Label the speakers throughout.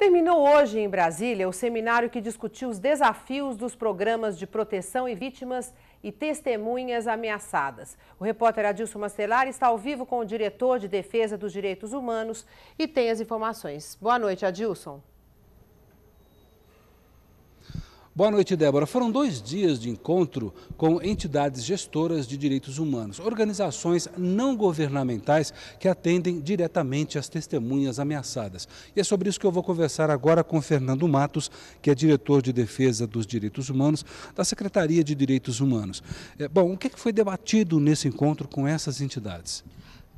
Speaker 1: Terminou hoje em Brasília o seminário que discutiu os desafios dos programas de proteção e vítimas e testemunhas ameaçadas. O repórter Adilson Mastelar está ao vivo com o diretor de Defesa dos Direitos Humanos e tem as informações. Boa noite, Adilson.
Speaker 2: Boa noite, Débora. Foram dois dias de encontro com entidades gestoras de direitos humanos, organizações não governamentais que atendem diretamente as testemunhas ameaçadas. E é sobre isso que eu vou conversar agora com Fernando Matos, que é diretor de defesa dos direitos humanos da Secretaria de Direitos Humanos. É, bom, o que, é que foi debatido nesse encontro com essas entidades?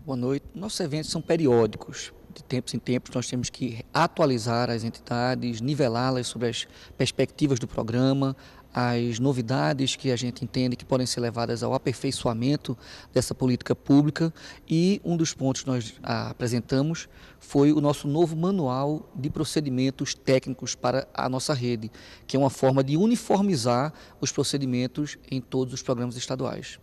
Speaker 2: Boa noite. Nossos eventos são periódicos de tempos em tempos, nós temos que atualizar
Speaker 3: as entidades, nivelá-las sobre as perspectivas do programa, as novidades que a gente entende que podem ser levadas ao aperfeiçoamento dessa política pública e um dos pontos que nós ah, apresentamos foi o nosso novo manual de procedimentos técnicos para a nossa rede, que é uma forma de uniformizar os procedimentos em todos os programas estaduais.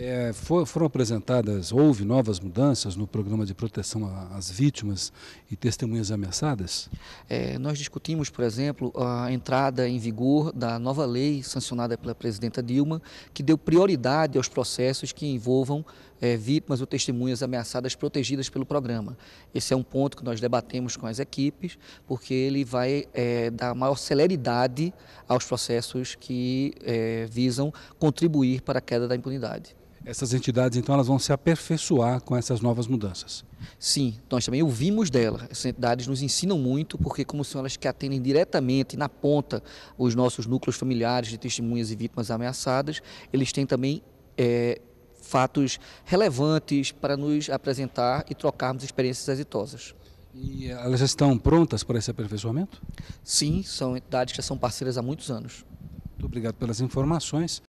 Speaker 2: É, for, foram apresentadas, houve novas mudanças no programa de proteção às vítimas e testemunhas ameaçadas?
Speaker 3: É, nós discutimos, por exemplo, a entrada em vigor da nova lei sancionada pela presidenta Dilma, que deu prioridade aos processos que envolvam é, vítimas ou testemunhas ameaçadas protegidas pelo programa. Esse é um ponto que nós debatemos com as equipes, porque ele vai é, dar maior celeridade aos processos que é, visam contribuir para a queda da impunidade.
Speaker 2: Essas entidades, então, elas vão se aperfeiçoar com essas novas mudanças. Sim,
Speaker 3: nós também ouvimos dela. Essas entidades nos ensinam muito, porque como são elas que atendem diretamente, na ponta, os nossos núcleos familiares de testemunhas e vítimas ameaçadas, eles têm também é, fatos relevantes para nos apresentar e trocarmos experiências exitosas.
Speaker 2: E elas estão prontas para esse aperfeiçoamento? Sim,
Speaker 3: são entidades que já são parceiras há muitos anos. Muito obrigado pelas informações.